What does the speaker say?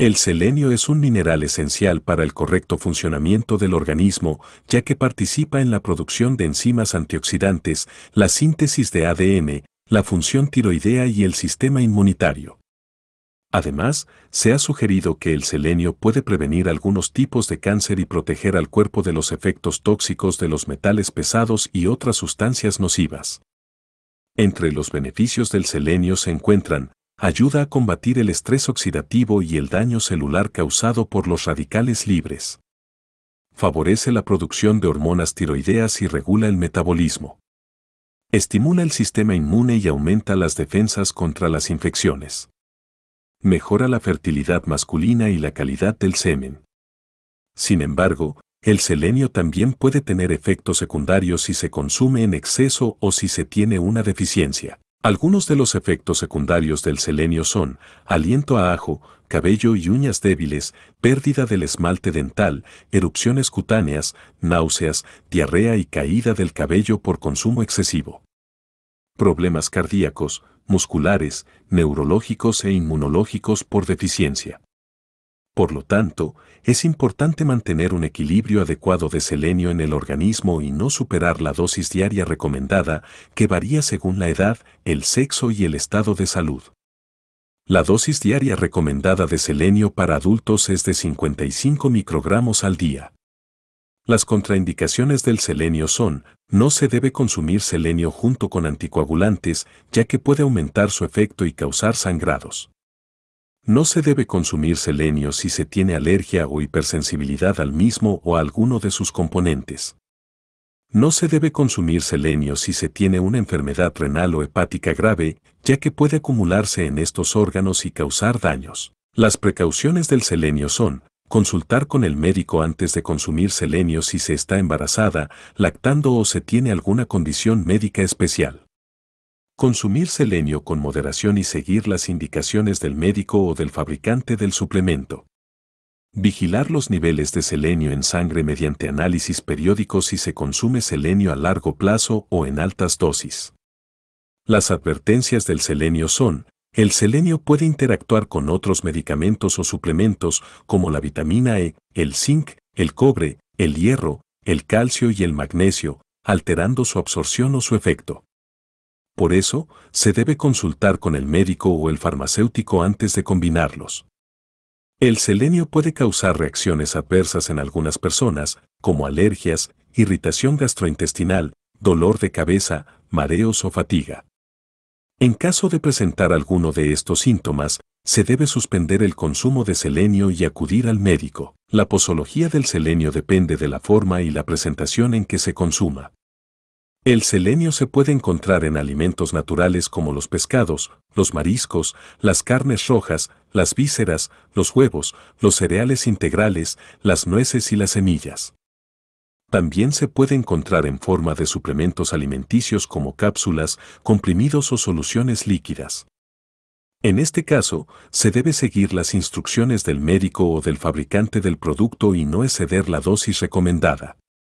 El selenio es un mineral esencial para el correcto funcionamiento del organismo, ya que participa en la producción de enzimas antioxidantes, la síntesis de ADN, la función tiroidea y el sistema inmunitario. Además, se ha sugerido que el selenio puede prevenir algunos tipos de cáncer y proteger al cuerpo de los efectos tóxicos de los metales pesados y otras sustancias nocivas. Entre los beneficios del selenio se encuentran ayuda a combatir el estrés oxidativo y el daño celular causado por los radicales libres. Favorece la producción de hormonas tiroideas y regula el metabolismo. Estimula el sistema inmune y aumenta las defensas contra las infecciones. Mejora la fertilidad masculina y la calidad del semen. Sin embargo, el selenio también puede tener efectos secundarios si se consume en exceso o si se tiene una deficiencia. Algunos de los efectos secundarios del selenio son aliento a ajo, cabello y uñas débiles, pérdida del esmalte dental, erupciones cutáneas, náuseas, diarrea y caída del cabello por consumo excesivo. Problemas cardíacos, musculares, neurológicos e inmunológicos por deficiencia. Por lo tanto, es importante mantener un equilibrio adecuado de selenio en el organismo y no superar la dosis diaria recomendada, que varía según la edad, el sexo y el estado de salud. La dosis diaria recomendada de selenio para adultos es de 55 microgramos al día. Las contraindicaciones del selenio son, no se debe consumir selenio junto con anticoagulantes, ya que puede aumentar su efecto y causar sangrados. No se debe consumir selenio si se tiene alergia o hipersensibilidad al mismo o a alguno de sus componentes. No se debe consumir selenio si se tiene una enfermedad renal o hepática grave, ya que puede acumularse en estos órganos y causar daños. Las precauciones del selenio son, consultar con el médico antes de consumir selenio si se está embarazada, lactando o se tiene alguna condición médica especial consumir selenio con moderación y seguir las indicaciones del médico o del fabricante del suplemento. Vigilar los niveles de selenio en sangre mediante análisis periódicos si se consume selenio a largo plazo o en altas dosis. Las advertencias del selenio son, el selenio puede interactuar con otros medicamentos o suplementos como la vitamina E, el zinc, el cobre, el hierro, el calcio y el magnesio, alterando su absorción o su efecto. Por eso, se debe consultar con el médico o el farmacéutico antes de combinarlos. El selenio puede causar reacciones adversas en algunas personas, como alergias, irritación gastrointestinal, dolor de cabeza, mareos o fatiga. En caso de presentar alguno de estos síntomas, se debe suspender el consumo de selenio y acudir al médico. La posología del selenio depende de la forma y la presentación en que se consuma. El selenio se puede encontrar en alimentos naturales como los pescados, los mariscos, las carnes rojas, las vísceras, los huevos, los cereales integrales, las nueces y las semillas. También se puede encontrar en forma de suplementos alimenticios como cápsulas, comprimidos o soluciones líquidas. En este caso, se debe seguir las instrucciones del médico o del fabricante del producto y no exceder la dosis recomendada.